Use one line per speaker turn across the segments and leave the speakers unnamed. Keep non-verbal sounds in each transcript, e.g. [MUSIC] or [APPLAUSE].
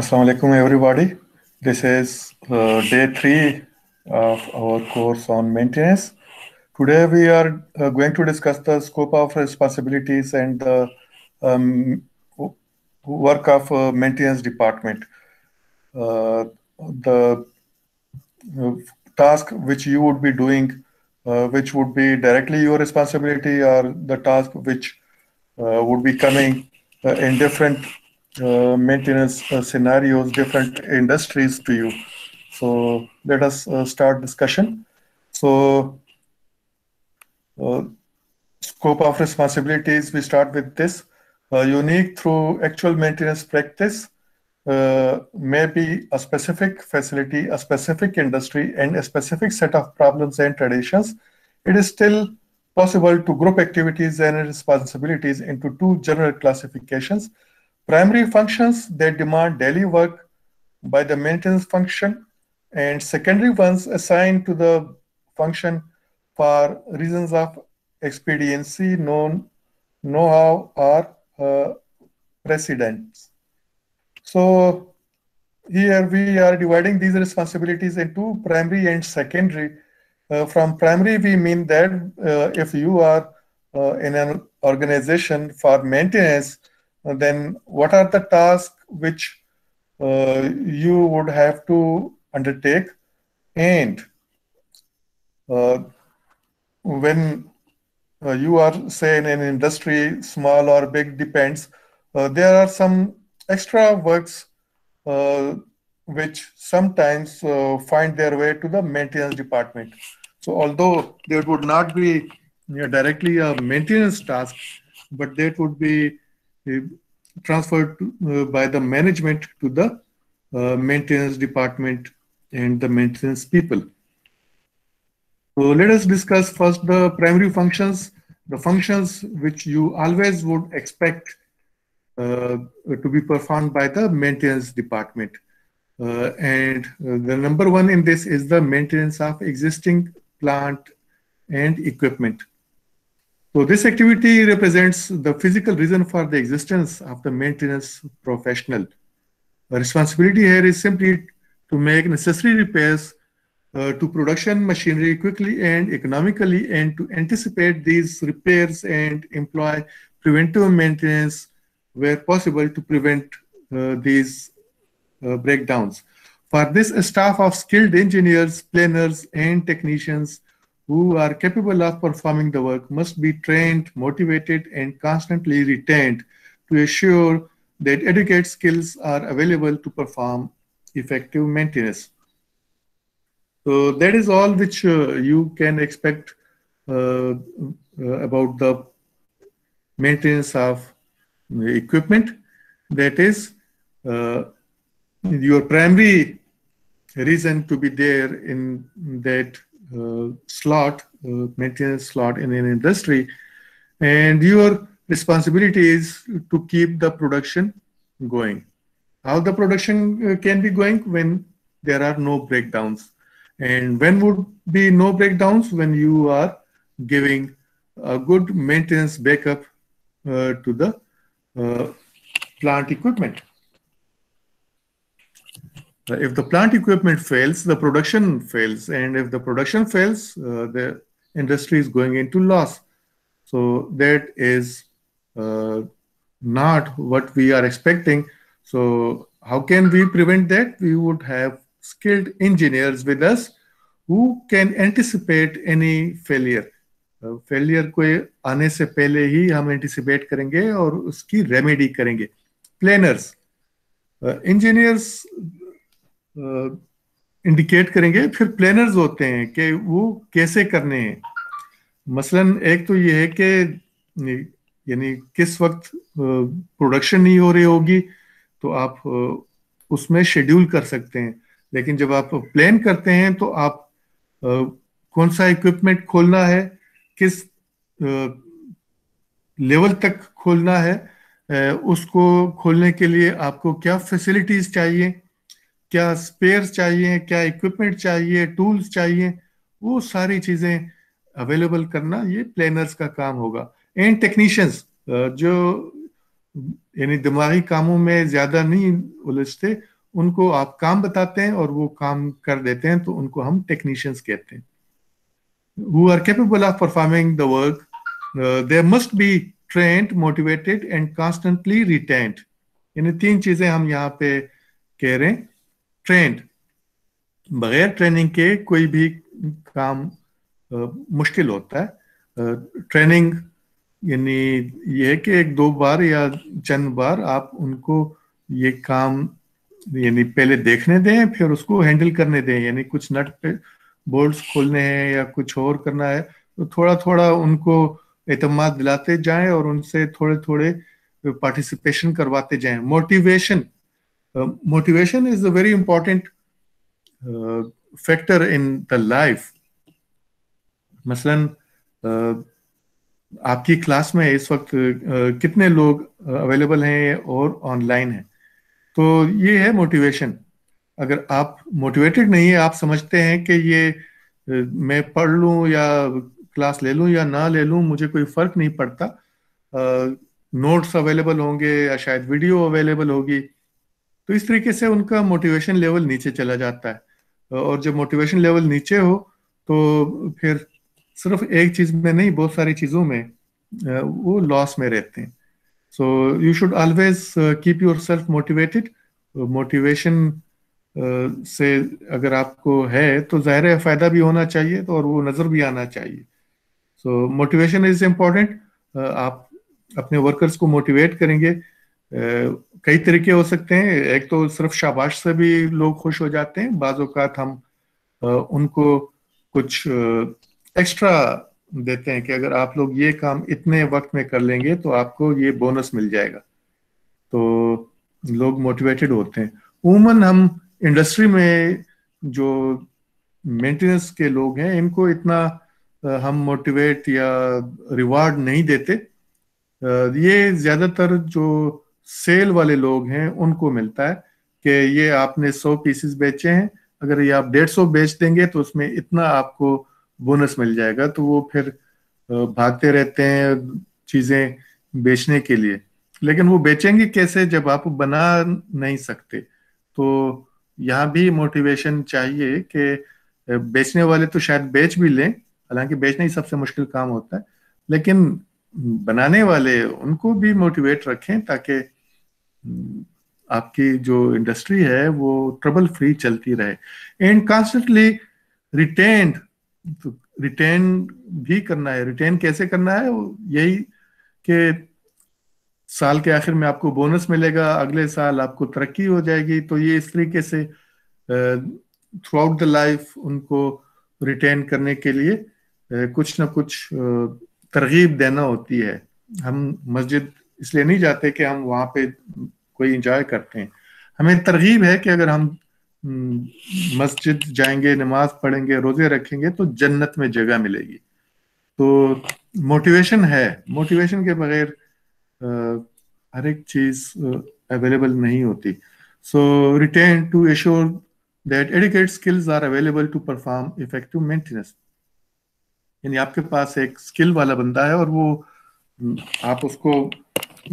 Assalamu alaikum everybody. This is uh, day three of our course on maintenance. Today we are uh, going to discuss the scope of responsibilities and the um, work of uh, maintenance department. Uh, the uh, task which you would be doing, uh, which would be directly your responsibility or the task which would be coming in different uh, maintenance uh, scenarios, different industries to you. So let us uh, start discussion. So uh, scope of responsibilities, we start with this. unique through actual maintenance practice, uh, a specific facility, a specific industry, and a specific set of problems and traditions, it is still possible to group activities and responsibilities into two general classifications Primary functions, they demand daily work by the maintenance function and secondary ones assigned to the function for reasons of expediency, known, know-how, or uh, precedence. So here we are dividing these responsibilities into primary and secondary. Uh, from primary, we mean that uh, if you are uh, in an organization for maintenance, then what are the tasks which uh, you would have to undertake and uh, when uh, you are say in an industry small or big depends uh, there are some extra works uh, which sometimes uh, find their way to the maintenance department so although there would not be you know, directly a maintenance task but that would be uh, transferred to, uh, by the management to the uh, maintenance department and the maintenance people. So let us discuss first the primary functions, the functions which you always would expect uh, to be performed by the maintenance department. Uh, and the number one in this is the maintenance of existing plant and equipment. So this activity represents the physical reason for the existence of the maintenance professional. The responsibility here is simply to make necessary repairs uh, to production machinery quickly and economically and to anticipate these repairs and employ preventive maintenance where possible to prevent uh, these uh, breakdowns. For this, a staff of skilled engineers, planners, and technicians who are capable of performing the work must be trained, motivated, and constantly retained to ensure that adequate skills are available to perform effective maintenance. So that is all which uh, you can expect uh, uh about the maintenance of equipment. That is uh, your primary reason to be there in that uh, slot, uh, maintenance slot in an industry. And your responsibility is to keep the production going. How the production uh, can be going when there are no breakdowns. And when would be no breakdowns? When you are giving a good maintenance backup uh, to the uh, plant equipment. If the plant equipment fails, the production fails. And if the production fails, uh, the industry is going into loss. So that is uh, not what we are expecting. So how can we prevent that? We would have skilled engineers with us who can anticipate any failure. Failure uh, को आने से पहले ही हम anticipate करेंगे और उसकी remedy करेंगे planners engineers uh, indicate करेंगे फिर प्लानर्स होते हैं कि वो कैसे करने हैं मसलन एक तो ये है कि यानी किस वक्त प्रोडक्शन नहीं हो रही होगी तो आप उसमें शेड्यूल कर सकते हैं लेकिन जब आप प्लान करते हैं तो आप कौन सा इक्विपमेंट खोलना है किस लेवल तक खोलना है उसको खोलने के लिए आपको क्या फैसिलिटीज चाहिए क्या स्पेयर चाहिए क्या इक्विपमेंट चाहिए टूल्स चाहिए वो सारी चीजें अवेलेबल करना ये प्लानर्स का काम होगा एंड टेक्नीशियंस जो यानी दिमागी कामों में ज्यादा नहीं उलझते उनको आप काम बताते हैं और वो काम कर देते हैं तो उनको हम टेक्नीशियंस कहते हैं वो are capable of performing the work they must be trained motivated and constantly constantly यानी तीन चीजें हम यहाँ पे कह रहे हैं ट्रेंड बगैर ट्रेनिंग के कोई भी काम आ, मुश्किल होता है ट्रेनिंग यानी यह है कि एक दो बार या चंद बार आप उनको ये काम यानी पहले देखने दें फिर उसको हैंडल करने दें यानी कुछ नट पे बोल्ट्स खोलने हैं या कुछ और करना है तो थोड़ा थोड़ा उनको एतम दिलाते जाएं और उनसे थोड़े थोड़े पार्टिसिपेशन करवाते जाएं motivation Uh, motivation is a very important uh, factor in the life. मसलन uh, आपकी क्लास में इस वक्त कितने लोग अवेलेबल हैं और ऑनलाइन हैं तो ये है मोटिवेशन अगर आप मोटिवेटेड नहीं है आप समझते हैं कि ये मैं पढ़ लूं या क्लास ले लूं या ना ले लूं मुझे कोई फ़र्क नहीं पड़ता नोट्स अवेलेबल होंगे या शायद वीडियो अवेलेबल होगी तो इस तरीके से उनका मोटिवेशन लेवल नीचे चला जाता है और जब मोटिवेशन लेवल नीचे हो तो फिर सिर्फ एक चीज में नहीं बहुत सारी चीजों में वो लॉस में रहते हैं so you should always keep yourself motivated motivation से अगर आपको है तो जाहिर है फायदा भी होना चाहिए तो और वो नजर भी आना चाहिए सो मोटिवेशन इज इम्पोर्टेंट आप अपने वर्कर्स को मोटिवेट करेंगे कई तरीके हो सकते हैं एक तो सिर्फ शाबाश से भी लोग खुश हो जाते हैं बाज़ात हम उनको कुछ एक्स्ट्रा देते हैं कि अगर आप लोग ये काम इतने वक्त में कर लेंगे तो आपको ये बोनस मिल जाएगा तो लोग मोटिवेटेड होते हैं उमन हम इंडस्ट्री में जो मेंटेनेंस के लोग हैं इनको इतना हम मोटिवेट या रिवार्ड नहीं देते ये ज़्यादातर जो सेल वाले लोग हैं उनको मिलता है कि ये आपने सौ पीसेस बेचे हैं अगर ये आप डेढ़ सौ बेच देंगे तो उसमें इतना आपको बोनस मिल जाएगा तो वो फिर भागते रहते हैं चीजें बेचने के लिए लेकिन वो बेचेंगे कैसे जब आप बना नहीं सकते तो यहाँ भी मोटिवेशन चाहिए कि बेचने वाले तो शायद बेच भी लें हालांकि बेचना ही सबसे मुश्किल काम होता है लेकिन बनाने वाले उनको भी मोटिवेट रखें ताकि हम्म, आपकी जो इंडस्ट्री है वो ट्रबल फ्री चलती रहे एंड कॉन्स्टेंटली रिटेन तो रिटेन भी करना है रिटेन कैसे करना है यही कि साल के आखिर में आपको बोनस मिलेगा अगले साल आपको तरक्की हो जाएगी तो ये इस तरीके से थ्रू आउट द लाइफ उनको रिटेन करने के लिए कुछ ना कुछ तरगीब देना होती है हम मस्जिद इसलिए नहीं जाते कि हम वहां पे कोई इंजॉय करते हैं हमें तरगीब है कि अगर हम हम्म, मस्जिद जाएंगे नमाज पढ़ेंगे रोजे रखेंगे तो जन्नत में जगह मिलेगी तो मोटिवेशन है मोटिवेशन के बगैर हर एक चीज अवेलेबल नहीं होती so retain to assure that adequate skills are available to perform effective maintenance यानी आपके पास एक स्किल वाला बंदा है और वो आप उसको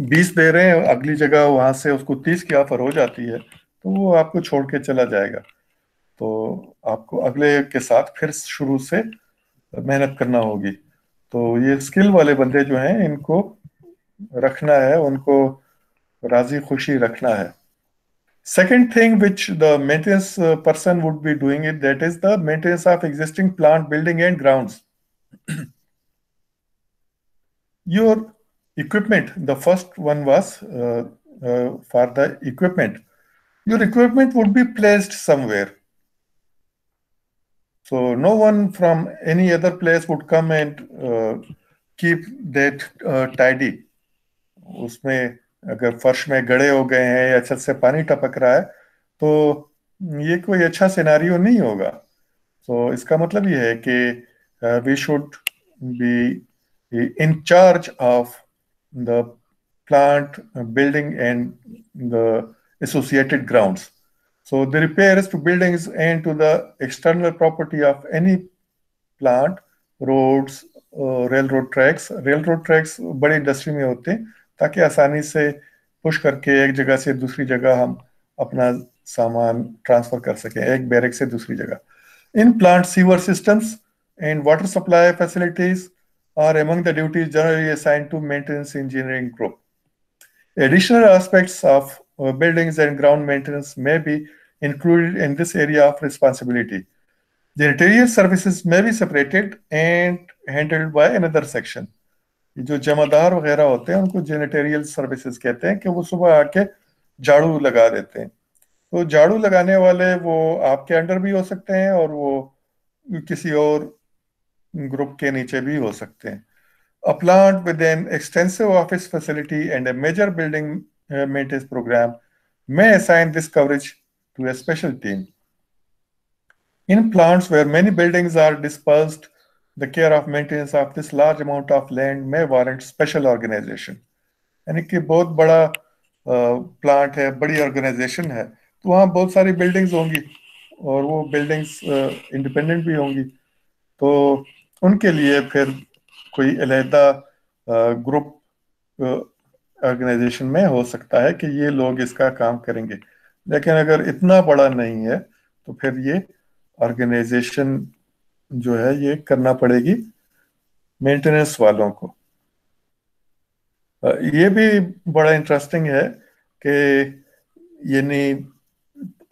बीस दे रहे हैं अगली जगह वहां से उसको तीस की ऑफर हो जाती है तो वो आपको छोड़ के चला जाएगा तो आपको अगले के साथ फिर शुरू से मेहनत करना होगी तो ये स्किल वाले बंदे जो हैं इनको रखना है उनको राजी खुशी रखना है second thing which the maintenance person would be doing it that is the maintenance of existing plant building and grounds Your equipment, the first one was uh, uh, for the equipment. Your equipment would be placed somewhere. So no one from any other place would come and uh, keep that uh, tidy. उसमें अगर फर्श में गड़े हो गए हैं या छत से पानी टपक रहा है तो ये कोई अच्छा सिनारियो नहीं होगा तो so, इसका मतलब ये है कि uh, we should be in charge of the plant building and the associated grounds. So the repairs to buildings and to the external property of any plant, roads, uh, railroad tracks railroad tracks bade industry mein hote हैं ताकि आसानी से push करके एक जगह से दूसरी जगह हम अपना सामान ट्रांसफर कर सकें एक बैरक से दूसरी जगह in plant sewer systems and water supply facilities are among the duties generally assigned to maintenance engineering group. Additional aspects of buildings and ground maintenance may be included in this area of responsibility. The interior services may be separated and handled by another section. जो जमादार वगैरह होते हैं उनको जेनेटेरियल services कहते हैं कि वो सुबह आके झाड़ू लगा देते हैं तो झाड़ू लगाने वाले वो आपके अंडर भी हो सकते हैं और वो किसी और ग्रुप के नीचे भी हो सकते हैं a plant with an extensive office facility and a major building maintenance programme may assign this coverage to a special team in plants where many buildings are dispersed the care of maintenance of this large amount of land may warrant special organisation यानी कि बहुत बड़ा plant uh, है बड़ी organisation है तो वहां बहुत सारी बिल्डिंग्स होंगी और वो बिल्डिंग्स इंडिपेंडेंट uh, भी होंगी तो उनके लिए फिर कोई अलहदा ग्रुप ऑर्गेनाइजेशन में हो सकता है कि ये लोग इसका काम करेंगे लेकिन अगर इतना बड़ा नहीं है तो फिर ये ऑर्गेनाइजेशन जो है ये करना पड़ेगी मेंटेनेंस वालों को ये भी बड़ा इंटरेस्टिंग है कि यानी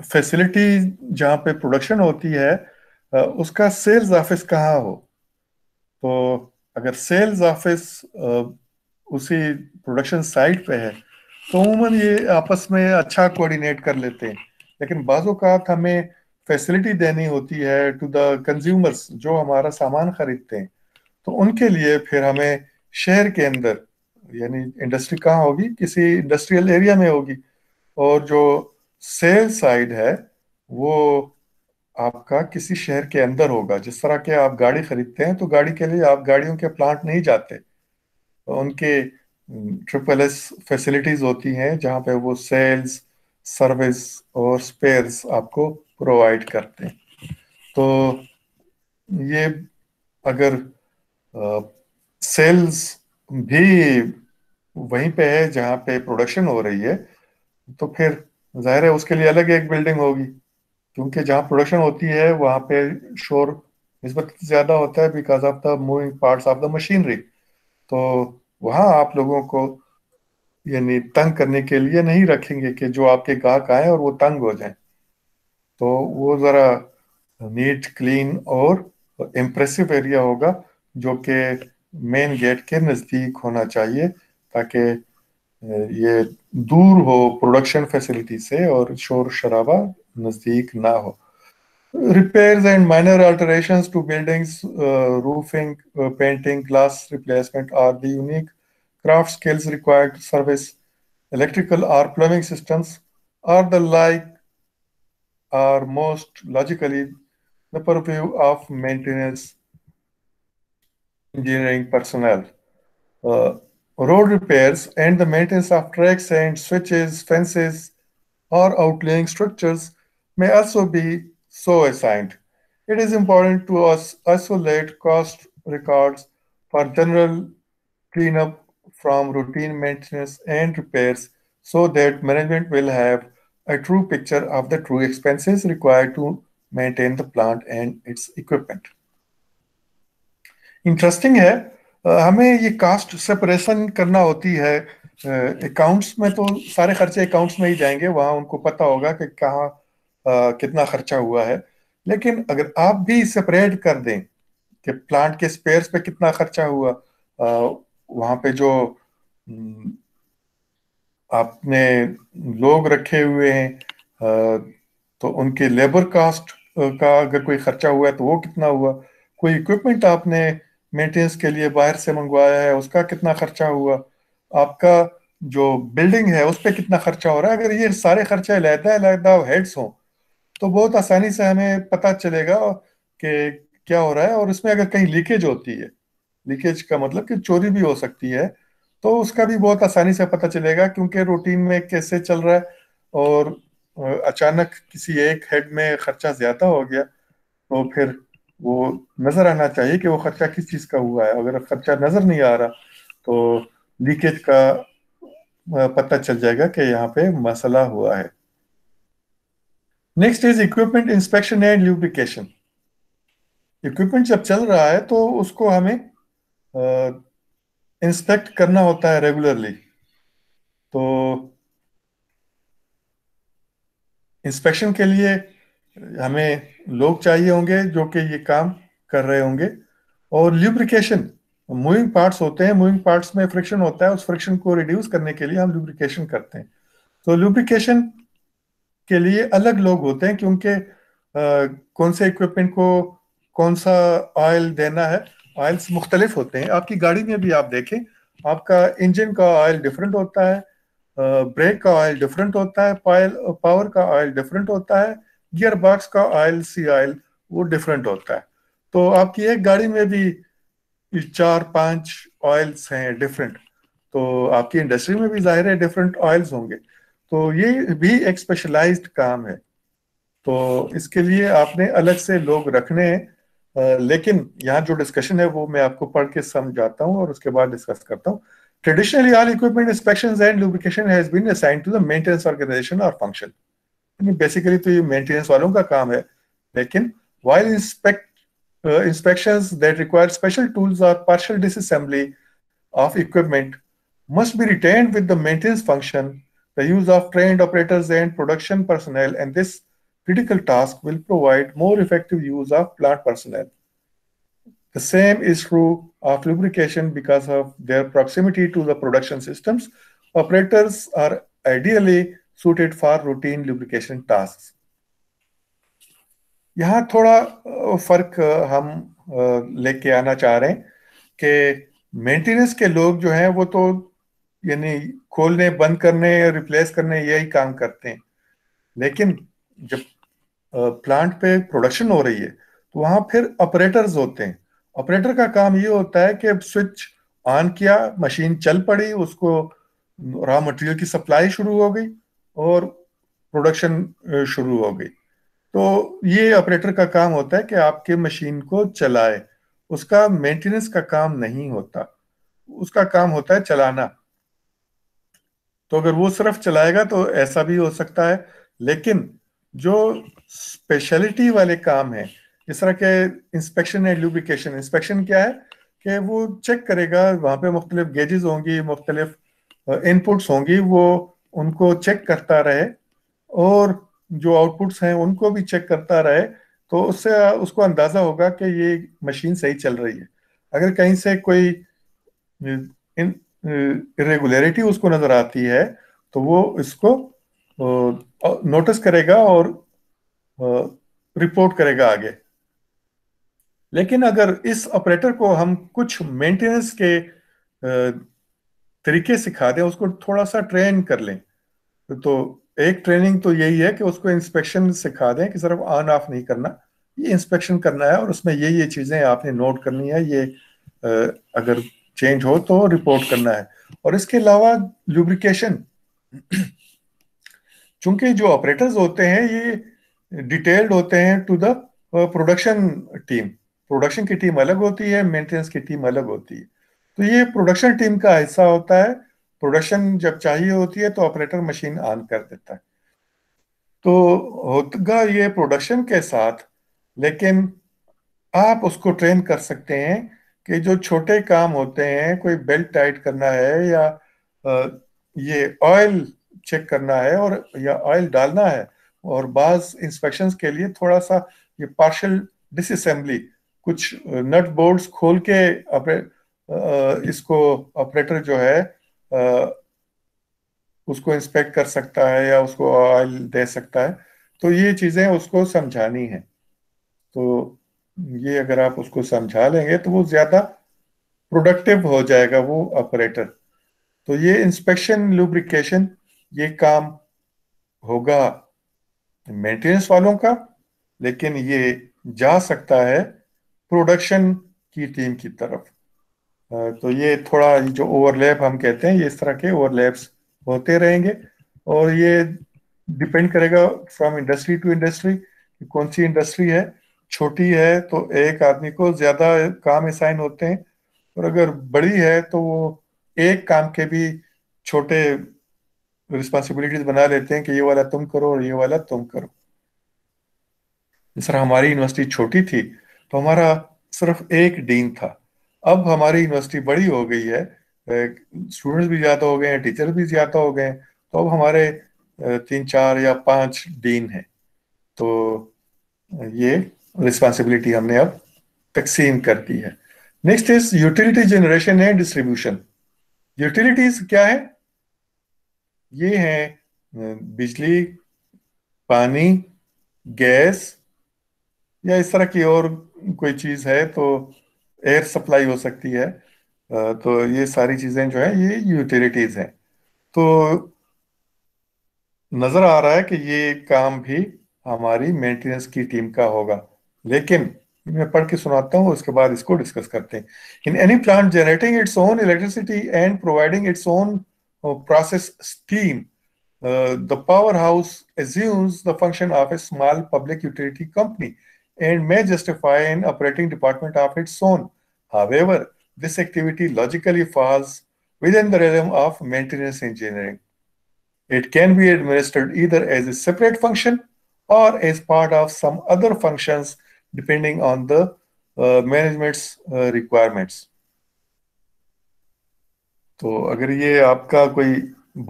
फैसिलिटी जहाँ पे प्रोडक्शन होती है उसका सेल्स ऑफिस कहाँ हो तो अगर सेल्स ऑफिस उसी प्रोडक्शन साइट पे है तो उमूमन ये आपस में अच्छा कोऑर्डिनेट कर लेते हैं लेकिन बाज़ात हमें फैसिलिटी देनी होती है टू द कंज्यूमर्स जो हमारा सामान खरीदते हैं तो उनके लिए फिर हमें शहर के अंदर यानी इंडस्ट्री कहाँ होगी किसी इंडस्ट्रियल एरिया में होगी और जो सेल साइड है वो आपका किसी शहर के अंदर होगा जिस तरह के आप गाड़ी खरीदते हैं तो गाड़ी के लिए आप गाड़ियों के प्लांट नहीं जाते उनके ट्रिपल एस फैसिलिटीज होती हैं जहां पे वो सेल्स सर्विस और स्पेयर्स आपको प्रोवाइड करते हैं तो ये अगर सेल्स भी वहीं पे है जहां पे प्रोडक्शन हो रही है तो फिर जाहिर है उसके लिए अलग एक बिल्डिंग होगी क्योंकि जहाँ प्रोडक्शन होती है वहां पे शोर नस्बत ज़्यादा होता है because of the moving part of the machinery तो वहां आप लोगों को यानी तंग करने के लिए नहीं रखेंगे कि जो आपके गाहक आए और वो तंग हो जाए तो वो ज़रा नीट क्लीन और इम्प्रेसिव एरिया होगा जो कि मेन गेट के नज़दीक होना चाहिए ताकि ये दूर हो प्रोडक्शन फैसिलिटी से और शोर शराबा Nasik Naho. Repairs and minor alterations to buildings, uh, roofing, uh, painting, glass replacement are the unique craft skills required to service electrical or plumbing systems or the like are most logically the purview of maintenance engineering personnel. Uh, road repairs and the maintenance of tracks and switches, fences, or outlying structures may also be so assigned. It is important to us isolate cost records for general cleanup from routine maintenance and repairs so that management will have a true picture of the true expenses required to maintain the plant and its equipment. Interesting है हमें ये cast separation करना होती है accounts में तो सारे खर्चे अकाउंट्स में ही जाएंगे वहाँ उनको पता होगा कि कहाँ कितना खर्चा हुआ है लेकिन अगर आप भी सेपरेट कर दें कि प्लांट के स्पेयर्स पे कितना खर्चा हुआ वहां पे जो हम्म, आपने लोग रखे हुए हैं तो उनके लेबर कास्ट का अगर कोई खर्चा हुआ है तो वो कितना हुआ कोई इक्विपमेंट आपने मेंटेनेंस के लिए बाहर से मंगवाया है उसका कितना खर्चा हुआ आपका जो बिल्डिंग है उस पर कितना खर्चा हो रहा है अगर ये सारे खर्चे लहदा लहदा हेड्स हों तो बहुत आसानी से हमें पता चलेगा कि क्या हो रहा है और उसमें अगर कहीं लीकेज होती है लीकेज का मतलब कि चोरी भी हो सकती है तो उसका भी बहुत आसानी से पता चलेगा क्योंकि रूटीन में कैसे चल रहा है और अचानक किसी एक हेड में खर्चा ज्यादा हो गया तो फिर वो नजर आना चाहिए कि वो खर्चा किस चीज का हुआ है अगर खर्चा नजर नहीं आ रहा तो लीकेज का पता चल जाएगा कि यहाँ पे मसला हुआ है next is equipment inspection and lubrication equipment जब चल रहा है तो उसको हमें इंस्पेक्ट करना होता है रेगुलरली तो इंस्पेक्शन के लिए हमें लोग चाहिए होंगे जो कि ये काम कर रहे होंगे और ल्यूब्रिकेशन मूविंग पार्ट्स होते हैं मूविंग पार्ट्स में फ्रिक्शन होता है उस फ्रिक्शन को रिड्यूस करने के लिए हम ल्यूब्रिकेशन करते हैं तो ल्यूब्रिकेशन के लिए अलग लोग होते हैं क्योंकि कौन से इक्विपमेंट को कौन सा ऑयल देना है ऑयल्स मुख्तलिफ होते हैं आपकी गाड़ी में भी आप देखें आपका इंजन का ऑयल डिफरेंट होता है ब्रेक का ऑयल डिफरेंट होता है पायल पावर का ऑयल डिफरेंट होता है गियर बॉक्स का ऑयल सी ऑयल वो डिफरेंट होता है तो आपकी एक गाड़ी में भी चार पांच ऑयल्स हैं डिफरेंट तो आपकी इंडस्ट्री में भी जाहिर है डिफरेंट ऑयल्स होंगे तो ये भी एक स्पेशलाइज्ड काम है तो इसके लिए आपने अलग से लोग रखने हैं लेकिन यहाँ जो डिस्कशन है वो मैं आपको पढ़ के समझाता हूँ और उसके बाद डिस्कस करता हूँ traditionally all equipment inspection and lubrication has been assigned to the maintenance organization or function. Basically तो ये मेंटेनेंस वालों का काम है लेकिन while inspect inspection that require special tools और partial disassembly of equipment must be retain with the maintenance function the use of trained operators and production personnel, in this critical task will provide more effective use of plant personnel. The same is true of lubrication because of their proximity to the production systems. Operators are ideally suited for routine lubrication tasks. यहाँ थोड़ा फर्क हम लेके आना चाह रहे हैं कि मेंटेनेंस के लोग जो हैं वो तो यानी खोलने बंद करने रिप्लेस करने यही काम करते हैं लेकिन जब प्लांट पे प्रोडक्शन हो रही है तो वहां फिर ऑपरेटर्स होते हैं ऑपरेटर का काम ये होता है कि स्विच ऑन किया मशीन चल पड़ी उसको रॉ मटेरियल की सप्लाई शुरू हो गई और प्रोडक्शन शुरू हो गई तो ये ऑपरेटर का काम होता है कि आपके मशीन को चलाए उसका मेंटेनेंस का काम नहीं होता उसका काम होता है चलाना तो अगर वो सिर्फ चलाएगा तो ऐसा भी हो सकता है लेकिन जो स्पेशलिटी वाले काम है जिस तरह के इंस्पेक्शन एंड लुब्रिकेशन इंस्पेक्शन क्या है कि वो चेक करेगा वहां पे मुख्तलिफ गेजेस होंगी मुख्तलिफ इनपुट्स होंगी वो उनको चेक करता रहे और जो आउटपुट्स हैं उनको भी चेक करता रहे तो उससे उसको अंदाज़ा होगा कि ये मशीन सही चल रही है अगर कहीं से कोई इरेगुलरिटी हम्म, उसको नजर आती है तो वो इसको नोटिस करेगा और रिपोर्ट करेगा आगे लेकिन अगर इस ऑपरेटर को हम कुछ मेंटेनेंस के तरीके सिखा दें उसको थोड़ा सा ट्रेन कर लें तो एक ट्रेनिंग तो यही है कि उसको इंस्पेक्शन सिखा दें कि सिर्फ ऑन ऑफ नहीं करना ये इंस्पेक्शन करना है और उसमें ये ये चीज़ें आपने नोट करनी है ये अगर चेंज हो तो रिपोर्ट करना है और इसके अलावा लुब्रिकेशन चूंकि जो ऑपरेटर्स होते हैं ये डिटेल्ड होते हैं to the production team production की टीम अलग होती है मेंटेनेंस की टीम अलग होती है तो ये प्रोडक्शन टीम का हिस्सा होता है प्रोडक्शन जब चाहिए होती है तो ऑपरेटर मशीन ऑन कर देता है तो होगा ये प्रोडक्शन के साथ लेकिन आप उसको ट्रेन कर सकते हैं कि जो छोटे काम होते हैं कोई बेल्ट टाइट करना है या ये ऑयल चेक करना है और या ऑयल डालना है और बाज इंस्पेक्शंस के लिए थोड़ा सा ये पार्शल डिसअसेंबली कुछ नट बोल्ट्स खोल के अपने इसको ऑपरेटर जो है उसको इंस्पेक्ट कर सकता है या उसको ऑयल दे सकता है तो ये चीजें उसको समझानी है तो ये अगर आप उसको समझा लेंगे तो वो ज्यादा प्रोडक्टिव हो जाएगा वो ऑपरेटर तो ये इंस्पेक्शन लुब्रिकेशन ये काम होगा मेंटेनेंस वालों का लेकिन ये जा सकता है प्रोडक्शन की टीम की तरफ तो ये थोड़ा जो ओवरलैप हम कहते हैं ये इस तरह के ओवरलैप्स होते रहेंगे और ये डिपेंड करेगा फ्रॉम इंडस्ट्री टू इंडस्ट्री कौन सी इंडस्ट्री है छोटी है तो एक आदमी को ज्यादा काम असाइन होते हैं और अगर बड़ी है तो वो एक काम के भी छोटे रिस्पॉन्सिबिलिटीज बना लेते हैं कि ये वाला तुम करो और ये वाला तुम करो जिस हमारी यूनिवर्सिटी छोटी थी तो हमारा सिर्फ एक डीन था अब हमारी यूनिवर्सिटी बड़ी हो गई है स्टूडेंट्स भी ज़्यादा हो गए हैं टीचर भी ज़्यादा हो गए हैं तो अब हमारे तीन चार या पांच डीन हैं तो ये रिस्पॉन्सिबिलिटी हमने अब तकसीम कर दी है next is utility generation and distribution utilities क्या है ये है बिजली पानी गैस या इस तरह की और कोई चीज है तो एयर सप्लाई हो सकती है तो ये सारी चीजें जो है ये यूटिलिटीज हैं तो नजर आ रहा है कि ये काम भी हमारी मेंटेनेंस की टीम का होगा लेकिन मैं पढ़ के सुनाता हूँ उसके बाद इसको डिस्कस करते हैं in any plant generating its own electricity and providing its own process steam the power house assumes the function of a small public utility company and may justify in operating department of its own however this activity logically falls within the realm of maintenance engineering it can be administered either as a separate function or as part of some other functions function depending on the managements uh, requirements uh, तो अगर ये आपका कोई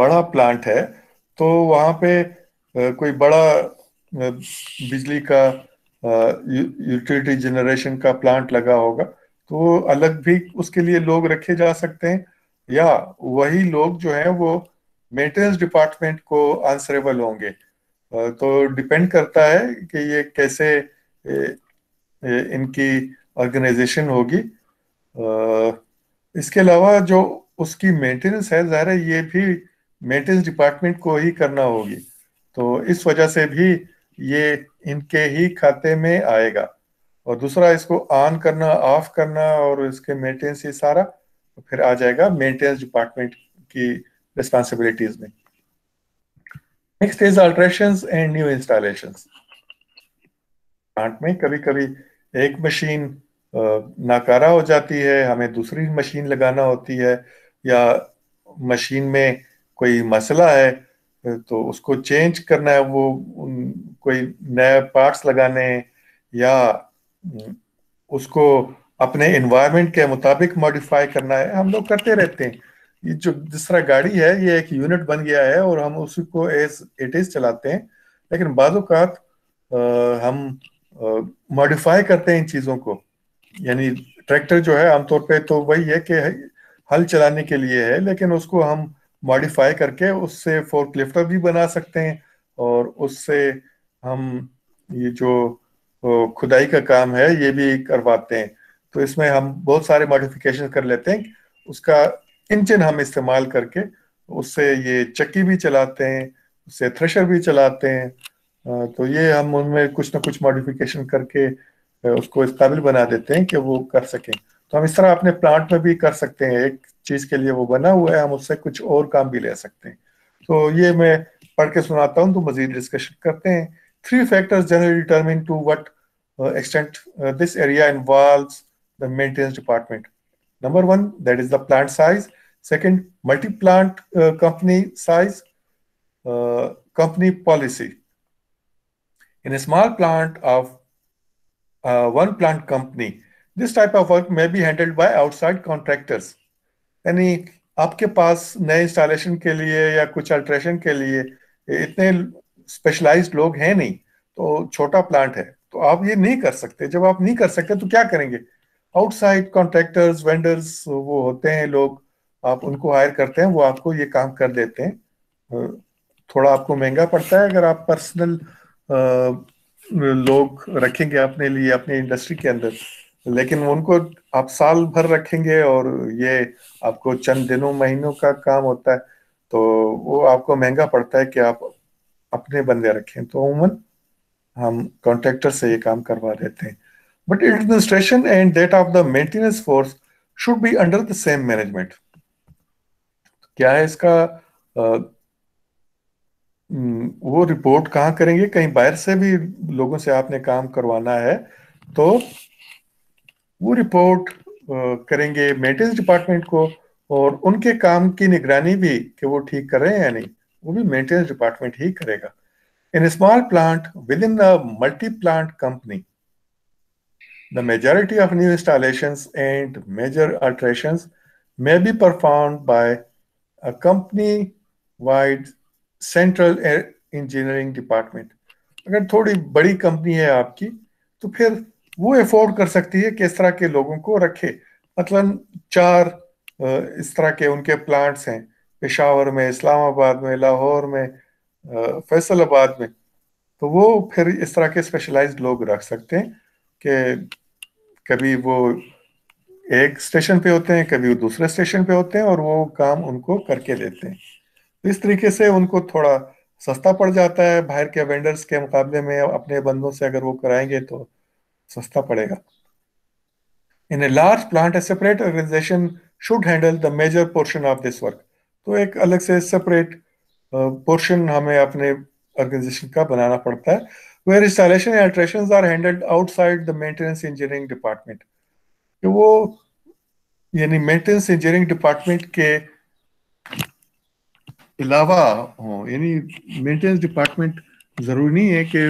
बड़ा plant है तो वहां पे uh, कोई बड़ा बिजली का यूटिलिटी जनरेशन का प्लांट लगा होगा तो अलग भी उसके लिए लोग रखे जा सकते हैं या वही लोग जो हैं वो मेंटेनेंस डिपार्टमेंट को आंसरेबल होंगे तो डिपेंड करता है कि ये कैसे इनकी ऑर्गेनाइजेशन होगी इसके अलावा जो उसकी मेंटेनेंस है ज़ाहिर है ये भी मेंटेनेंस डिपार्टमेंट को ही करना होगी तो इस वजह से भी ये इनके ही खाते में आएगा और दूसरा इसको ऑन करना ऑफ करना और इसके मेंटेनेंस ये सारा फिर आ जाएगा मेंटेनेंस डिपार्टमेंट की रिस्पॉन्सिबिलिटीज में next is alteration and new installation plant में कभी कभी एक मशीन नाकारा हो जाती है हमें दूसरी मशीन लगाना होती है या मशीन में कोई मसला है तो उसको चेंज करना है वो कोई नए पार्ट्स लगाने या उसको अपने इन्वायरमेंट के मुताबिक मॉडिफाई करना है हम लोग करते रहते हैं ये जो जिस तरह गाड़ी है ये एक यूनिट बन गया है और हम उसको एज इट इज चलाते हैं लेकिन बाज़ात हम मॉडिफाई करते हैं इन चीज़ों को यानी ट्रैक्टर जो है आमतौर पे तो वही है कि हल चलाने के लिए है लेकिन उसको हम मॉडिफाई करके उससे फोर्क लिफ्टर भी बना सकते हैं और उससे हम ये जो खुदाई का काम है ये भी करवाते हैं तो इसमें हम बहुत सारे मॉडिफिकेशन कर लेते हैं उसका इंजन हम इस्तेमाल करके उससे ये चक्की भी चलाते हैं उससे थ्रेशर भी चलाते हैं तो ये हम उनमें कुछ ना कुछ मॉडिफिकेशन करके उसको इस काबिल बना देते हैं कि वो कर सकें तो हम इस तरह अपने प्लांट में भी कर सकते हैं एक चीज के लिए वो बना हुआ है हम उससे कुछ और काम भी ले सकते हैं तो ये मैं पढ़ के सुनाता हूँ तो मजीद डिस्कशन करते हैं three factors generally determine to what extent this area involve the maintenance department number one that is the plant size second multi plant company size company policy In a small plant of uh, one plant company, this type of work may be handled by outside contractors. यानी आपके पास नए installation के लिए या कुछ alteration के लिए इतने स्पेशलाइज्ड लोग हैं नहीं तो छोटा प्लांट है तो आप ये नहीं कर सकते जब आप नहीं कर सकते तो क्या करेंगे आउटसाइड कॉन्ट्रैक्टर्स वेंडर्स वो होते हैं लोग आप उनको हायर करते हैं वो आपको ये काम कर देते हैं थोड़ा आपको महंगा पड़ता है अगर आप पर्सनल लोग रखेंगे अपने लिए अपने इंडस्ट्री के अंदर लेकिन उनको आप साल भर रखेंगे और ये आपको चंद दिनों महीनों का काम होता है तो वो आपको महंगा पड़ता है कि आप अपने बंदे रखें तो उमन हम कॉन्ट्रेक्टर से ये काम करवा देते हैं but administration and that of the maintenance force should be under the same management क्या है इसका हम्म, वो रिपोर्ट कहाँ करेंगे कहीं बाहर से भी लोगों से आपने काम करवाना है तो वो रिपोर्ट करेंगे मेंटेनेंस डिपार्टमेंट को और उनके काम की निगरानी भी कि वो ठीक कर रहे हैं या नहीं वो भी मेंटेनेंस डिपार्टमेंट ही करेगा in small plant within the multi plant company the majority of new installation and major alteration may be perform by a company wide central engineering department अगर थोड़ी बड़ी कंपनी है आपकी तो फिर वो अफोर्ड कर सकती है किस तरह के लोगों को रखे मतलब चार इस तरह के उनके प्लांट्स हैं पेशावर में इस्लामाबाद में लाहौर में फैसलाबाद में तो वो फिर इस तरह के स्पेशलाइज्ड लोग रख सकते हैं कि कभी वो एक स्टेशन पे होते हैं कभी वो दूसरे स्टेशन पे होते हैं और वो काम उनको करके देते हैं इस तरीके से उनको थोड़ा सस्ता पड़ जाता है बाहर के वेंडर्स के मुकाबले में अपने बंदों से अगर वो कराएंगे तो सस्ता पड़ेगा in a large plant separate organisation should handle the major portion of this work तो एक अलग से सेपरेट पोर्शन हमें अपने ऑर्गेनाइजेशन का बनाना पड़ता है where installation and alteration are handled outside the maintenance engineering department वो यानी मेंटेनेंस इंजीनियरिंग डिपार्टमेंट के अलावा हो हाँ, यानी मेंटेनेंस डिपार्टमेंट ज़रूरी नहीं है कि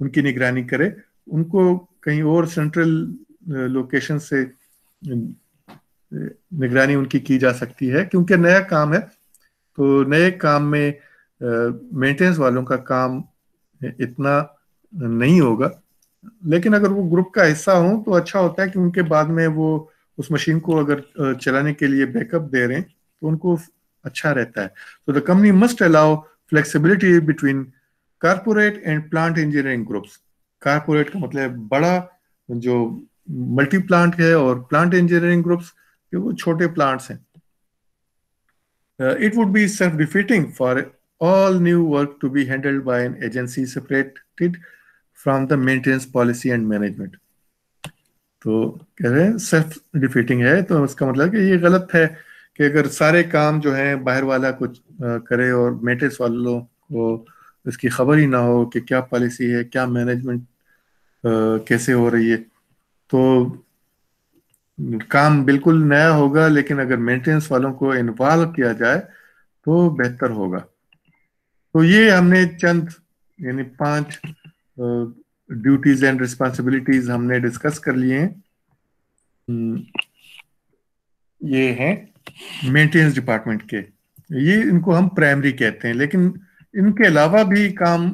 उनकी निगरानी करे उनको कहीं और सेंट्रल लोकेशन से निगरानी उनकी की जा सकती है क्योंकि नया काम है तो नए काम में मेंटेनेंस वालों का काम इतना नहीं होगा लेकिन अगर वो ग्रुप का हिस्सा हो तो अच्छा होता है क्योंकि बाद में वो उस मशीन को अगर चलाने के लिए बैकअप दे रहे हैं तो उनको अच्छा रहता है तो the company must allow flexibility between corporate and plant engineering groups corporate का मतलब बड़ा जो मल्टी प्लांट है और प्लांट इंजीनियरिंग ग्रुप्स वो छोटे प्लांट्स हैं it would be self defeating for all new work to be handled by an agency separated from the maintenance policy and management तो कह रहे हैं सेल्फ डिफीटिंग है तो उसका मतलब कि ये गलत है कि अगर सारे काम जो है बाहर वाला कुछ करे और मेटिस वालों को इसकी खबर ही ना हो कि क्या पॉलिसी है क्या मैनेजमेंट कैसे हो रही है तो काम बिल्कुल नया होगा लेकिन अगर मेंटेनेंस वालों को इन्वॉल्व किया जाए तो बेहतर होगा तो ये हमने चंद यानी पांच ड्यूटीज एंड रिस्पॉन्सिबिलिटीज हमने डिस्कस कर लिए हैं हम्म, ये हैं मेंटेनेंस डिपार्टमेंट के ये इनको हम प्राइमरी कहते हैं लेकिन इनके अलावा भी काम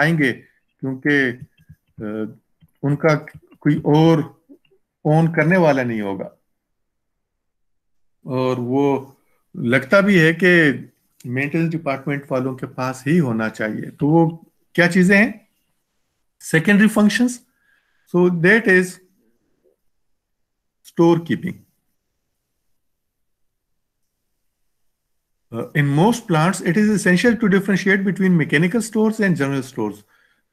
आएंगे क्योंकि उनका कोई और ऑन करने वाला नहीं होगा और वो लगता भी है कि मेंटेनेंस डिपार्टमेंट वालों के पास ही होना चाहिए तो वो क्या चीजें हैं secondary functions so that is store keeping Uh, in most plants, it is essential to differentiate between mechanical stores and general stores.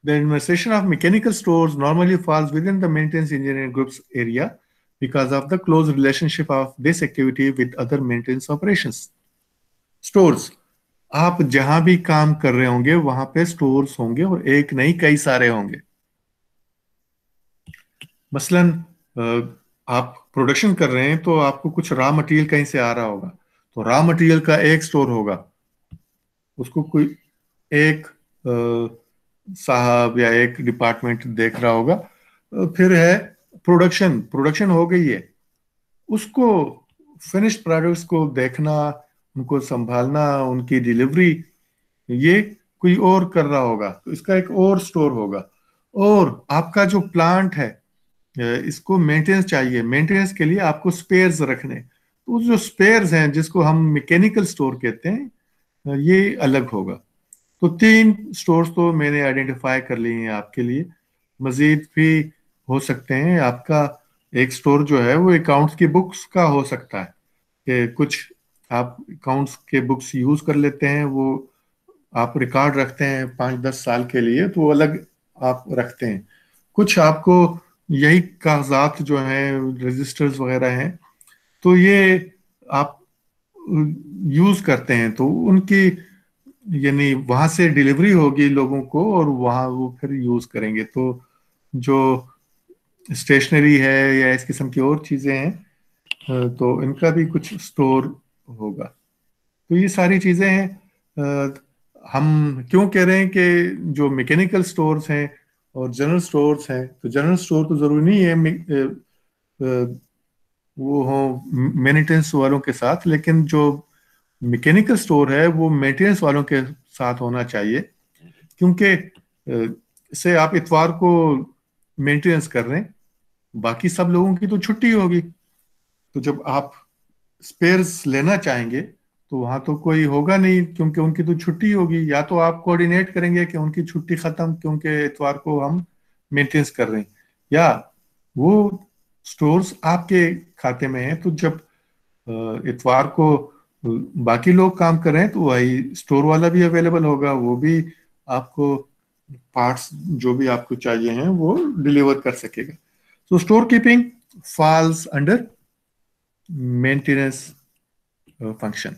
The administration of mechanical stores normally falls within the maintenance engineering group's area because of the close relationship of this activity with other maintenance operations. Stores. आप जहां भी काम कर रहे होंगे वहां पे stores होंगे और एक नहीं कई सारे होंगे मसलन आप प्रोडक्शन कर रहे हैं तो आपको कुछ रॉ मटेरियल कहीं से आ रहा होगा तो रॉ मटेरियल का एक स्टोर होगा उसको कोई एक साहब या एक डिपार्टमेंट देख रहा होगा फिर है प्रोडक्शन प्रोडक्शन हो गई है उसको फिनिश प्रोडक्ट्स को देखना उनको संभालना उनकी डिलीवरी ये कोई और कर रहा होगा तो इसका एक और स्टोर होगा और आपका जो प्लांट है इसको मेंटेनेंस चाहिए मेंटेनेंस के लिए आपको स्पेयर्स रखने तो जो स्पेयर्स हैं जिसको हम मैकेनिकल स्टोर कहते हैं ये अलग होगा तो तीन स्टोर्स तो मैंने आइडेंटिफाई कर लिए हैं आपके लिए मजीद भी हो सकते हैं आपका एक स्टोर जो है वो अकाउंट्स की बुक्स का हो सकता है कि कुछ आप अकाउंट्स के बुक्स यूज़ कर लेते हैं वो आप रिकॉर्ड रखते हैं पाँच दस साल के लिए तो अलग आप रखते हैं कुछ आपको यही कागजात जो हैं रजिस्टर्स वगैरह हैं तो ये आप यूज करते हैं तो उनकी यानी वहां से डिलीवरी होगी लोगों को और वहां वो फिर यूज करेंगे तो जो स्टेशनरी है या इस किस्म की और चीजें हैं तो इनका भी कुछ स्टोर होगा तो ये सारी चीजें हैं हम क्यों कह रहे हैं कि जो मैकेनिकल स्टोर्स हैं और जनरल स्टोर्स हैं तो जनरल स्टोर तो जरूरी नहीं है वो हो मेंटेनेंस वालों के साथ लेकिन जो मैकेनिकल स्टोर है वो मेंटेनेंस वालों के साथ होना चाहिए क्योंकि से आप इतवार को मेंटेनेंस कर रहे हैं बाकी सब लोगों की तो छुट्टी होगी तो जब आप स्पेयर्स लेना चाहेंगे तो वहां तो कोई होगा नहीं क्योंकि उनकी तो छुट्टी होगी या तो आप कोऑर्डिनेट करेंगे कि उनकी छुट्टी ख़त्म क्योंकि इतवार को हम मेंटेनेंस कर रहे हैं या वो स्टोर्स आपके खाते में है तो जब इतवार को बाकी लोग काम कर रहे हैं तो वही स्टोर वाला भी अवेलेबल होगा वो भी आपको पार्ट्स जो भी आपको चाहिए हैं वो डिलीवर कर सकेगा so store keeping falls under maintenance function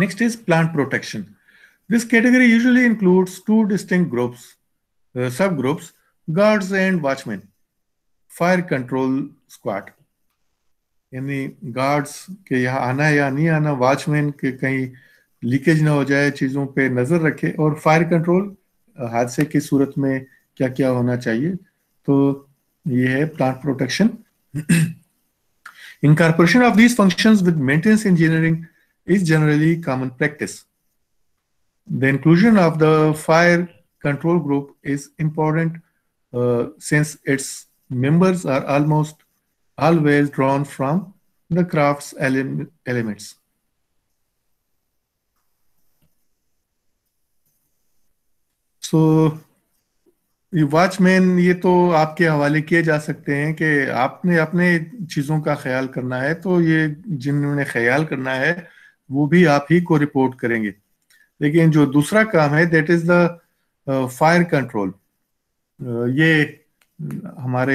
next is plant protection this category usually includes two distinct groups sub groups guards and watchman fire control squad यानी गार्ड्स के यहाँ आना या नहीं आना वॉचमैन के कहीं लीकेज ना हो जाए चीजों पे नजर रखे और फायर कंट्रोल हादसे की सूरत में क्या क्या होना चाहिए तो ये है plant protection incorporation of these function with maintenance engineering is generally common practice the inclusion of the fire control group is important since it's members are almost always drawn from the craft's ele elements. So ये watchman ये तो आपके हवाले किए जा सकते हैं कि आपने अपने चीज़ों का ख्याल करना है तो ये जिन्होंने ख्याल करना है वो भी आप ही को रिपोर्ट करेंगे लेकिन जो दूसरा काम है that is the fire control ये हमारे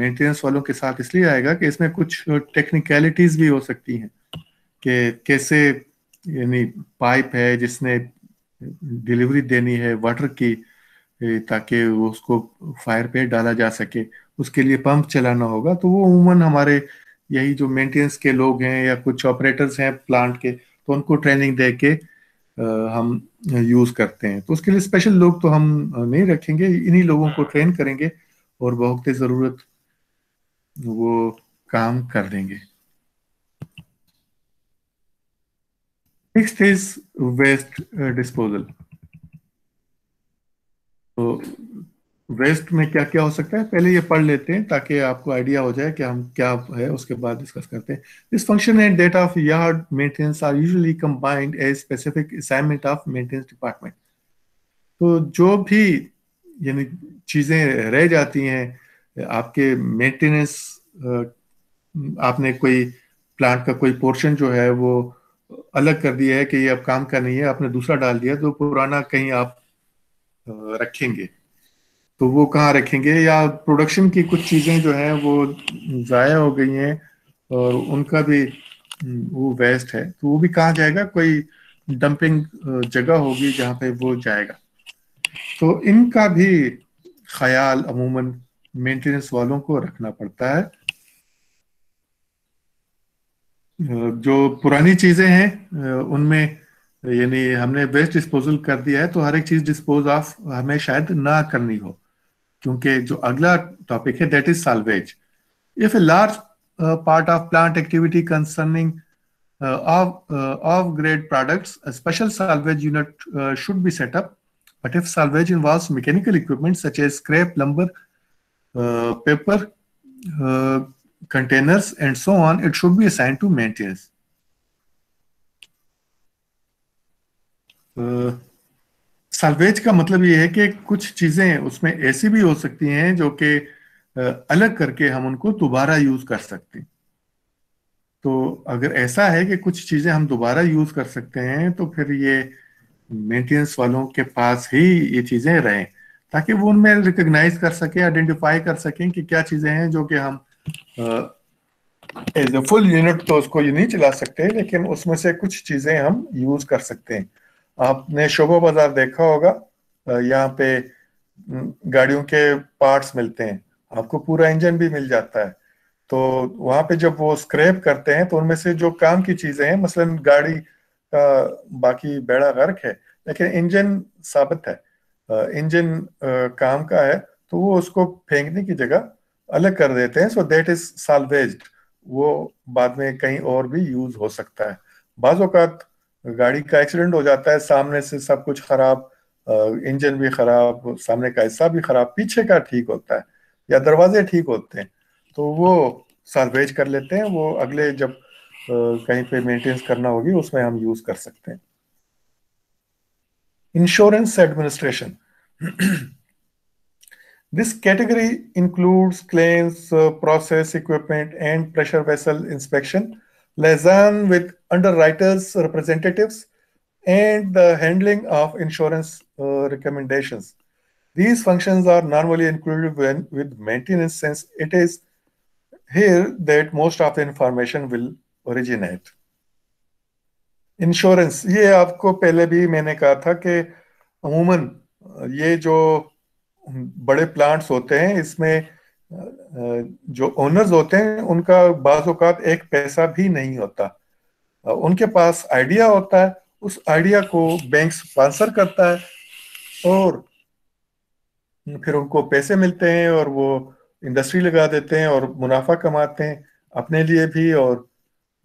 मेंटेनेंस वालों के साथ इसलिए आएगा कि इसमें कुछ टेक्निकलिटीज भी हो सकती हैं कि कैसे यानी पाइप है जिसने डिलीवरी देनी है वाटर की ताकि उसको फायर पे डाला जा सके उसके लिए पंप चलाना होगा तो वो उमूमन हमारे यही जो मेंटेनेंस के लोग हैं या कुछ ऑपरेटर्स हैं प्लांट के तो उनको ट्रेनिंग दे के हम यूज करते हैं तो उसके लिए स्पेशल लोग तो हम नहीं रखेंगे इन्हीं लोगों को ट्रेन करेंगे और बहुत ज़रूरत वो काम कर देंगे नेक्स्ट इज वेस्ट डिस्पोजल तो वेस्ट में क्या क्या हो सकता है पहले ये पढ़ लेते हैं ताकि आपको आइडिया हो जाए कि हम क्या है उसके बाद डिस्कस करते हैं this function and data of yard maintenance are usually combined as specific assignment of maintenance department तो जो भी यानी चीज़ें रह जाती हैं आपके मेंटेनेंस आपने कोई प्लांट का कोई पोर्शन जो है वो अलग कर दिया है कि ये अब काम का नहीं है आपने दूसरा डाल दिया तो पुराना कहीं आप रखेंगे तो वो कहाँ रखेंगे या प्रोडक्शन की कुछ चीज़ें जो हैं वो ज़ाया हो गई हैं और उनका भी वो वेस्ट है तो वो भी कहाँ जाएगा कोई डंपिंग जगह होगी जहां पे वो जाएगा तो इनका भी ख्याल अमूमन मेंटेनेंस वालों को रखना पड़ता है जो पुरानी चीजें हैं उनमें यानी हमने वेस्ट डिस्पोजल कर दिया है तो हर एक चीज डिस्पोज ऑफ हमें शायद ना करनी हो क्योंकि जो अगला टॉपिक है that is salvage if a large part of plant activity concerning of grade uh, special salvage unit should be set up But if salvage involves mechanical equipment such as scrap, lumber, uh, paper, uh, containers, and so on, it should be assigned to maintenance. Salvage का मतलब ये है कि कुछ चीज़ें उसमें ऐसी भी हो सकती हैं जो कि अलग करके हम उनको दोबारा यूज़ कर सकते हैं तो अगर ऐसा है कि कुछ चीज़ें हम दोबारा यूज़ कर सकते हैं तो फिर ये मेंटेनेंस वालों के पास ही ये चीज़ें रहें ताकि वो उनमें रिकग्नाइज कर सकें आइडेंटिफाई कर सकें कि क्या चीज़ें हैं जो कि हम एज ए फुल यूनिट तो उसको ये नहीं चला सकते लेकिन उसमें से कुछ चीज़ें हम यूज़ कर सकते हैं आपने शोभा बाज़ार देखा होगा यहाँ पे गाड़ियों के पार्ट्स मिलते हैं आपको पूरा इंजन भी मिल जाता है तो वहां पे जब वो स्क्रैप करते हैं तो उनमें से जो काम की चीज़ें हैं मसलन गाड़ी का बाकी बेड़ा गर्क है लेकिन इंजन साबित है इंजन काम का है तो वो उसको फेंकने की जगह अलग कर देते हैं सो देट इज सालवेज वो बाद में कहीं और भी यूज हो सकता है बाज़ात गाड़ी का एक्सीडेंट हो जाता है सामने से सब कुछ खराब इंजन भी खराब सामने का हिस्सा भी खराब पीछे का ठीक होता है या दरवाजे ठीक होते हैं तो वो सालवेज कर लेते हैं वो अगले जब कहीं पे मेंटेन्स करना होगी उसमें हम यूज कर सकते हैं insurance administration this category includes claims process equipment and pressure vessel inspection liaison with underwriters representative and the handling of insurance recommendation these functions are normally included when with maintenance since it is here that most of the information will originate insurance ये आपको पहले भी मैंने कहा था कि अमूमन ये जो बड़े प्लांट्स होते हैं इसमें जो ओनर्स होते हैं उनका बाज़ात एक पैसा भी नहीं होता उनके पास आइडिया होता है उस आइडिया को बैंक स्पॉन्सर करता है और फिर उनको पैसे मिलते हैं और वो इंडस्ट्री लगा देते हैं और मुनाफा कमाते हैं अपने लिए भी और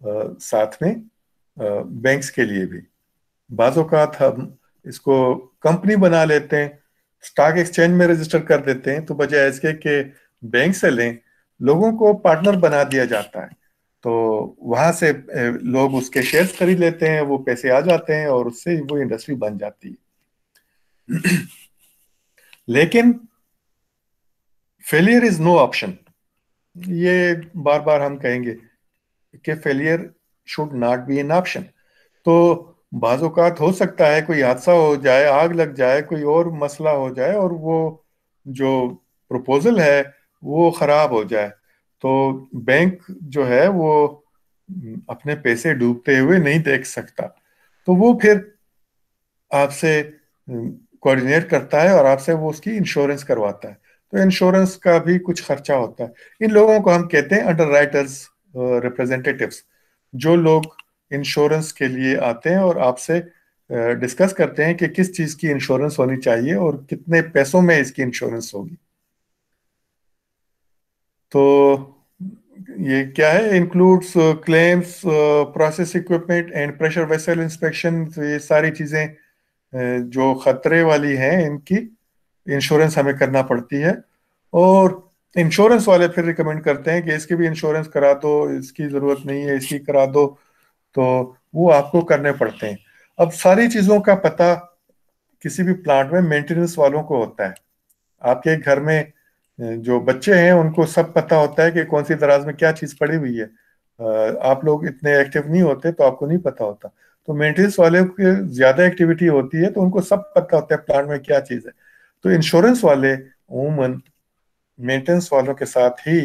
साथ में बैंक्स के लिए भी बाज़ात हम इसको कंपनी बना लेते हैं स्टॉक एक्सचेंज में रजिस्टर कर देते हैं तो बजाय इसके के बैंक से लें लोगों को पार्टनर बना दिया जाता है तो वहां से लोग उसके शेयर्स खरीद लेते हैं वो पैसे आ जाते हैं और उससे वो इंडस्ट्री बन जाती है [CLEARS THROAT] लेकिन फेलियर इज नो ऑप्शन ये बार बार हम कहेंगे के failure should not be an option तो बाज़ात हो सकता है कोई हादसा हो जाए आग लग जाए कोई और मसला हो जाए और वो जो प्रपोजल है वो ख़राब हो जाए तो बैंक जो है वो अपने पैसे डूबते हुए नहीं देख सकता तो वो फिर आपसे कोऑर्डिनेट करता है और आपसे वो उसकी इंश्योरेंस करवाता है तो इंश्योरेंस का भी कुछ खर्चा होता है इन लोगों को हम कहते हैं अंडर राइटर्स रिप्रेजेंटेटिव्स जो लोग इंश्योरेंस के लिए आते हैं और आपसे डिस्कस करते हैं कि किस चीज की इंश्योरेंस होनी चाहिए और कितने पैसों में इसकी इंश्योरेंस होगी तो ये क्या है includes claims process equipment and pressure vessel inspection ये सारी चीजें जो खतरे वाली हैं इनकी इंश्योरेंस हमें करना पड़ती है और इंश्योरेंस वाले फिर रिकमेंड करते हैं कि इसकी भी इंश्योरेंस करा दो इसकी ज़रूरत नहीं है इसकी करा दो तो वो आपको करने पड़ते हैं अब सारी चीज़ों का पता किसी भी प्लांट में मेंटेनेंस वालों को होता है आपके घर में जो बच्चे हैं उनको सब पता होता है कि कौन सी दराज में क्या चीज़ पड़ी हुई है आप लोग इतने एक्टिव नहीं होते तो आपको नहीं पता होता तो मेंटेनेंस वाले की ज़्यादा एक्टिविटी होती है तो उनको सब पता होता है प्लांट में क्या चीज़ है तो इंश्योरेंस वाले उमूमन मेंटेनेंस वालों के साथ ही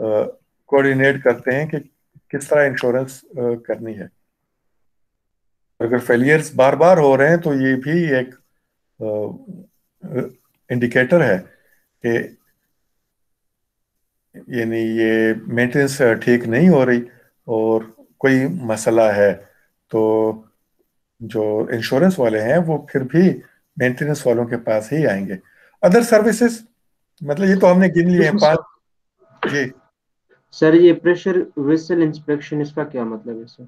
कोऑर्डिनेट करते हैं कि किस तरह इंश्योरेंस करनी है अगर फेलियर्स बार बार हो रहे हैं तो ये भी एक इंडिकेटर है कि यानी ये मेंटेनेंस ठीक नहीं हो रही और कोई मसला है तो जो इंश्योरेंस वाले हैं वो फिर भी मेंटेनेंस वालों के पास ही आएंगे अदर सर्विसेज मतलब ये तो हमने गिन लिए हैं पांच जी सर ये प्रेशर वेसल इंस्पेक्शन इसका क्या मतलब है सर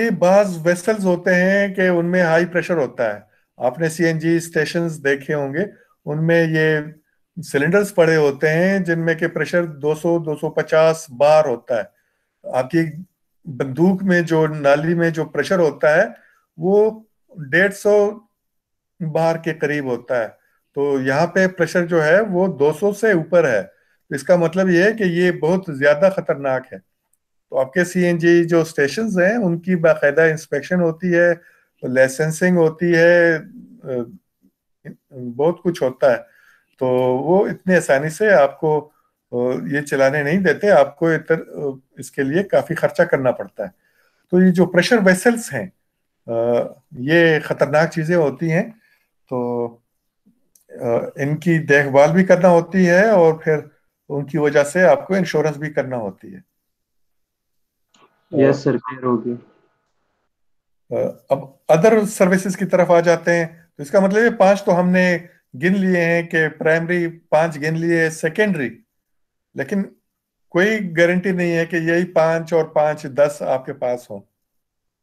ये बाज वेसल्स होते हैं कि उनमें हाई प्रेशर होता है आपने सीएनजी स्टेशंस देखे होंगे उनमें ये सिलेंडर्स पड़े होते हैं जिनमें के प्रेशर 200-250 बार होता है आपकी बंदूक में जो नाली में जो प्रेशर होता है वो डेढ़ सौ बार के करीब होता है तो यहाँ पे प्रेशर जो है वो 200 से ऊपर है तो इसका मतलब ये है कि ये बहुत ज्यादा खतरनाक है तो आपके सी जो स्टेशन हैं उनकी बाकायदा इंस्पेक्शन होती है लाइसेंसिंग होती है बहुत कुछ होता है तो वो इतनी आसानी से आपको ये चलाने नहीं देते आपको इतर, इसके लिए काफी खर्चा करना पड़ता है तो ये जो प्रेशर वेसल्स हैं ये खतरनाक चीजें होती हैं तो इनकी देखभाल भी करना होती है और फिर उनकी वजह से आपको इंश्योरेंस भी करना होती है यस सर क्लियर अब अदर सर्विसेज की तरफ आ जाते हैं तो इसका मतलब ये पांच तो हमने गिन लिए हैं कि प्राइमरी पांच गिन लिए सेकेंडरी लेकिन कोई गारंटी नहीं है कि यही पांच और पांच दस आपके पास हो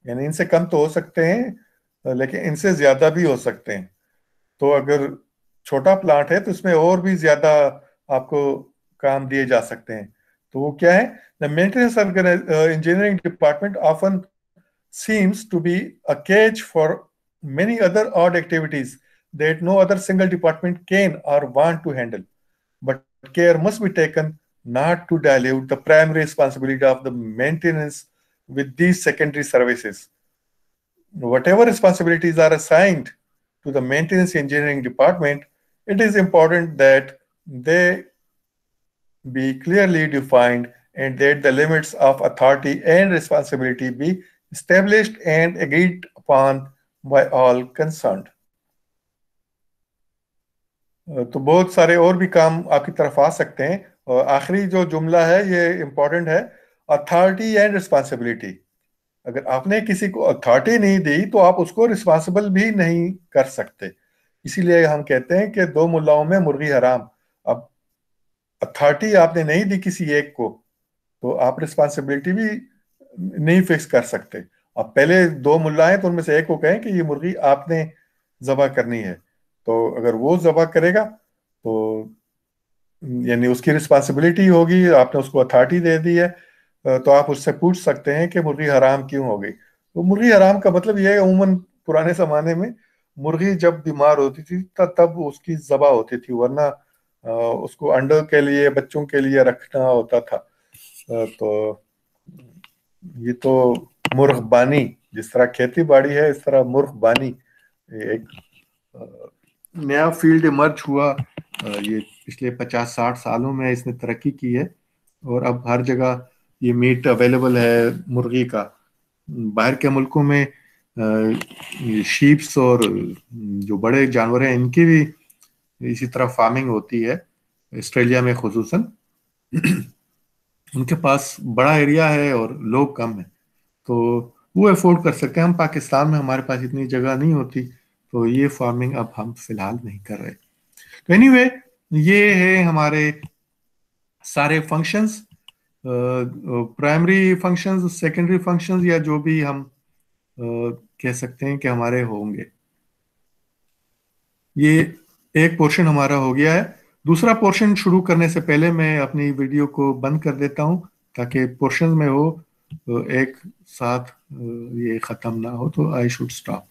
यानी इनसे कम तो हो सकते हैं लेकिन इनसे ज्यादा भी हो सकते हैं तो अगर छोटा प्लांट है तो उसमें और भी ज्यादा आपको काम दिए जा सकते हैं तो वो क्या है the maintenance engineering department often seems to be a catch for many other odd activities that no other single department can or want to handle but care must be taken not to dilute the primary responsibility of the maintenance with these secondary services whatever responsibilities are assigned to the maintenance engineering department it is important that they be clearly defined and that the limits of authority and responsibility be established and agreed upon by all concerned. तो बहुत सारे और भी काम आपकी तरफ आ सकते हैं और आखिरी जो जुमला है ये इम्पोर्टेंट है अथॉरिटी एंड रिस्पॉन्सिबिलिटी अगर आपने किसी को अथॉरिटी नहीं दी तो आप उसको रिस्पॉन्सिबल भी नहीं कर सकते इसीलिए हम कहते हैं कि दो मुल्लाओं में मुर्गी हराम अब अथॉरिटी आपने नहीं दी किसी एक को तो आप रिस्पॉन्सिबिलिटी भी नहीं फिक्स कर सकते अब पहले दो मुल्ला हैं तो उनमें से एक को कहें कि ये मुर्गी आपने जबा करनी है तो अगर वो जबा करेगा तो यानी उसकी रिस्पॉन्सिबिलिटी होगी आपने उसको अथॉरिटी दे दी है तो आप उससे पूछ सकते हैं कि मुर्गी हराम क्यों हो गई तो मुर्गी हराम का मतलब यह है अमूमन पुराने जमाने में मुर्गी जब बीमार होती थी तब उसकी जबा होती थी वरना उसको अंडों के लिए बच्चों के लिए रखना होता था तो ये तो बानी जिस तरह खेती बाड़ी है इस तरह बानी एक नया फील्ड इमर्ज हुआ ये पिछले पचास साठ सालों में इसने तरक्की की है और अब हर जगह ये मीट अवेलेबल है मुर्गी का बाहर के मुल्कों में शीप्स और जो बड़े जानवर हैं इनकी भी इसी तरह फार्मिंग होती है ऑस्ट्रेलिया में खसूस [CLEARS THROAT] उनके पास बड़ा एरिया है और लोग कम है तो वो अफोर्ड कर सकते हैं हम पाकिस्तान में हमारे पास इतनी जगह नहीं होती तो ये फार्मिंग अब हम फिलहाल नहीं कर रहे तो एनी anyway, ये है हमारे सारे functions primary functions secondary functions या जो भी हम तो कह सकते हैं कि हमारे होंगे ये एक पोर्शन हमारा हो गया है दूसरा पोर्शन शुरू करने से पहले मैं अपनी वीडियो को बंद कर देता हूं ताकि पोर्शन में हो तो एक साथ ये ख़त्म ना हो तो आई शुड स्टॉप